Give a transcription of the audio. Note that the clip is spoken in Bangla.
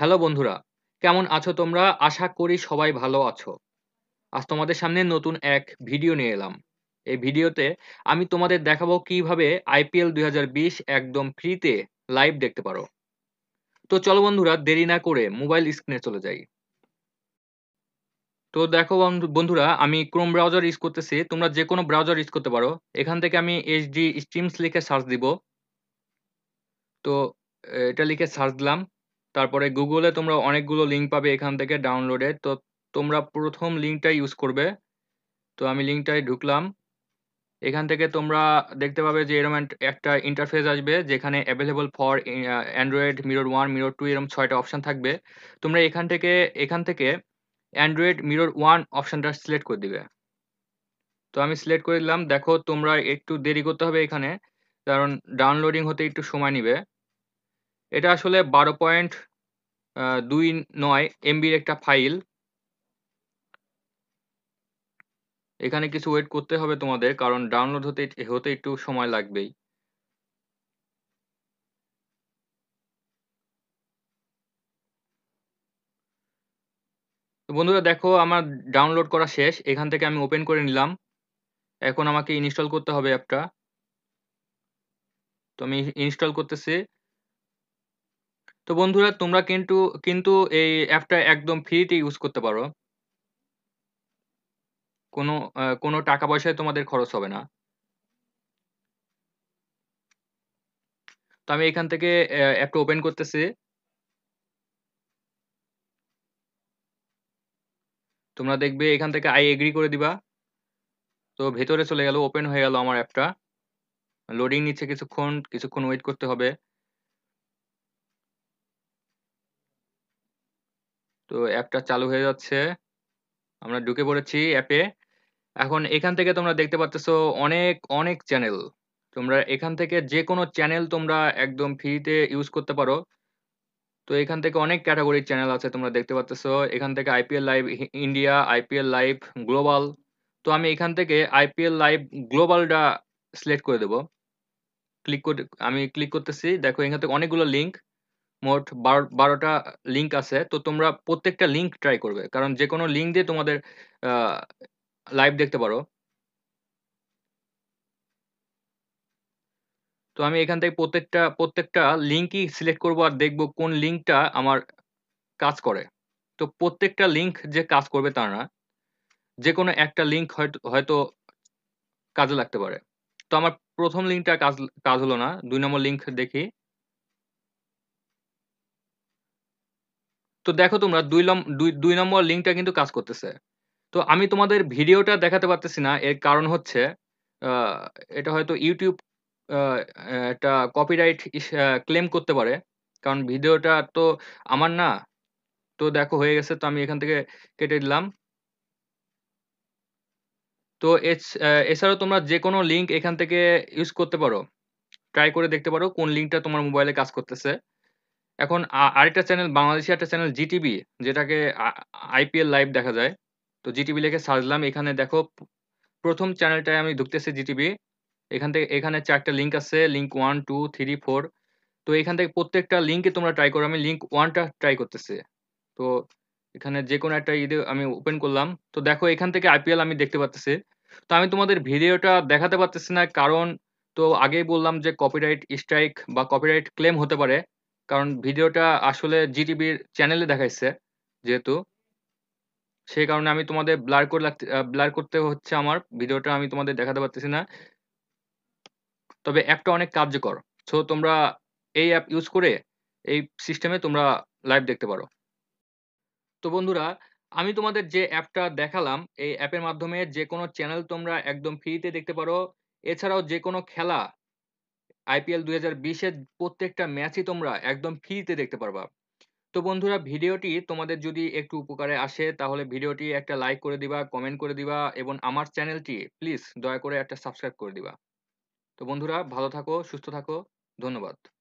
হ্যালো বন্ধুরা কেমন আছো তোমরা আশা করি সবাই ভালো আছো আজ তোমাদের সামনে নতুন এক ভিডিও নিয়ে এলাম এই ভিডিওতে আমি তোমাদের দেখাবো কিভাবে আইপিএল দুই একদম ফ্রিতে লাইভ দেখতে পারো তো চলো বন্ধুরা দেরি না করে মোবাইল স্ক্রিনে চলে যাই তো দেখো বন্ধুরা আমি ক্রোম ব্রাউজার ইউজ করতেছি তোমরা যে কোনো ব্রাউজার ইউজ করতে পারো এখান থেকে আমি এইচডি স্ট্রিমস লিখে সার্চ দিব তো এটা লিখে সার্চ দিলাম তারপরে গুগলে তোমরা অনেকগুলো লিঙ্ক পাবে এখান থেকে ডাউনলোডে তো তোমরা প্রথম লিঙ্কটাই ইউজ করবে তো আমি লিঙ্কটায় ঢুকলাম এখান থেকে তোমরা দেখতে পাবে যে এরম একটা ইন্টারফেস আসবে যেখানে available for Android mirror one mirror two এরম ছয়টা অপশান থাকবে তোমরা এখান থেকে এখান থেকে অ্যান্ড্রয়েড মিরর ওয়ান অপশানটা সিলেক্ট করে দিবে তো আমি সিলেক্ট করে দিলাম দেখো তোমরা একটু দেরি করতে হবে এখানে কারণ ডাউনলোডিং হতে একটু সময় নিবে এটা আসলে বারো পয়েন্ট দুই নয় এমবির একটা ফাইল এখানে কিছু ওয়েট করতে হবে তোমাদের কারণ ডাউনলোড হতে হতে একটু সময় লাগবেই বন্ধুরা দেখো আমার ডাউনলোড করা শেষ এখান থেকে আমি ওপেন করে নিলাম এখন আমাকে ইনস্টল করতে হবে অ্যাপটা তো আমি ইনস্টল করতেছি তো বন্ধুরা তোমরা কিন্তু কিন্তু এই অ্যাপটা একদম ফ্রিতে ইউজ করতে পারো কোনো কোনো টাকা পয়সায় তোমাদের খরচ হবে না তো আমি এখান থেকে অ্যাপটা ওপেন করতেছি তোমরা দেখবে এখান থেকে আই এগ্রি করে দিবা তো ভেতরে চলে গেল ওপেন হয়ে গেল আমার অ্যাপটা লোডিং নিচ্ছে কিছুক্ষণ কিছুক্ষণ ওয়েট করতে হবে তো অ্যাপটা চালু হয়ে যাচ্ছে আমরা ঢুকে পড়েছি অ্যাপে এখন এখান থেকে তোমরা দেখতে পাচ্ছ অনেক অনেক চ্যানেল তোমরা এখান থেকে যে কোনো চ্যানেল তোমরা একদম ফ্রিতে ইউজ করতে পারো তো এখান থেকে অনেক ক্যাটাগরির চ্যানেল আছে তোমরা দেখতে পাচ্ছ এখান থেকে IPL live India IPL live global তো আমি এখান থেকে আইপিএল লাইভ গ্লোবালটা সিলেক্ট করে দেবো ক্লিক করে আমি ক্লিক করতেছি দেখো এখান থেকে অনেকগুলো লিঙ্ক মোট বারো বারোটা লিঙ্ক আছে তো তোমরা প্রত্যেকটা লিঙ্ক ট্রাই করবে কারণ যে কোনো লিঙ্ক দিয়ে তোমাদের লাইভ দেখতে পারো তো আমি এখান থেকে প্রত্যেকটা প্রত্যেকটা লিঙ্কই সিলেক্ট করব আর দেখব কোন লিঙ্কটা আমার কাজ করে তো প্রত্যেকটা লিঙ্ক যে কাজ করবে তা না যে কোনো একটা লিঙ্ক হয়তো হয়তো কাজে লাগতে পারে তো আমার প্রথম লিঙ্কটা কাজ কাজ হলো না দুই নম্বর লিঙ্ক দেখি তো দেখো তোমরা দুই দুই নম্বর লিঙ্কটা কিন্তু কাজ করতেছে তো আমি তোমাদের ভিডিওটা দেখাতে পারতেছি না এর কারণ হচ্ছে এটা হয়তো ইউটিউব একটা কপিরাইট ক্লেম করতে পারে কারণ ভিডিওটা তো আমার না তো দেখো হয়ে গেছে তো আমি এখান থেকে কেটে দিলাম তো এছাড়াও তোমরা যে কোনো লিঙ্ক এখান থেকে ইউজ করতে পারো ট্রাই করে দেখতে পারো কোন লিঙ্কটা তোমার মোবাইলে কাজ করতেছে এখন আরেকটা চ্যানেল বাংলাদেশি একটা চ্যানেল জিটিভি যেটাকে আইপিএল লাইভ দেখা যায় তো জিটিভি লিখে সাজলাম এখানে দেখো প্রথম চ্যানেলটায় আমি ঢুকতেছি জিটিভি এখান থেকে এখানে চারটা লিঙ্ক আছে link one two three four তো এখান থেকে প্রত্যেকটা লিঙ্কে তোমরা ট্রাই করো আমি লিঙ্ক ওয়ানটা ট্রাই করতেছি তো এখানে যে কোনো একটা ইদে আমি ওপেন করলাম তো দেখো এখান থেকে আইপিএল আমি দেখতে পাচ্ছি তো আমি তোমাদের ভিডিওটা দেখাতে পারতেছি না কারণ তো আগেই বললাম যে কপিরাইট স্ট্রাইক বা কপিরাইট ক্লেম হতে পারে কারণ ভিডিওটা আসলে জিটিভির চ্যানেলে দেখাইছে যেহেতু সেই কারণে আমি তোমাদের ব্লার করে লাগতে ব্লার করতে হচ্ছে আমার ভিডিওটা আমি তোমাদের দেখাতে পারতেছি না তবে অ্যাপটা অনেক কার্যকর সো তোমরা এই অ্যাপ ইউজ করে এই সিস্টেমে তোমরা লাইভ দেখতে পারো তো বন্ধুরা আমি তোমাদের যে অ্যাপটা দেখালাম এই অ্যাপের মাধ্যমে যে কোনো চ্যানেল তোমরা একদম ফ্রিতে দেখতে পারো এছাড়াও যে কোনো খেলা আইপিএল দু হাজার বিশের প্রত্যেকটা ম্যাচই তোমরা একদম ফ্রিতে দেখতে পারবা তো বন্ধুরা ভিডিওটি তোমাদের যদি একটু উপকারে আসে তাহলে ভিডিওটি একটা লাইক করে দিবা কমেন্ট করে দিবা এবং আমার চ্যানেলটি প্লিজ দয়া করে একটা সাবস্ক্রাইব করে দিবা তো বন্ধুরা ভালো থাকো সুস্থ থাকো ধন্যবাদ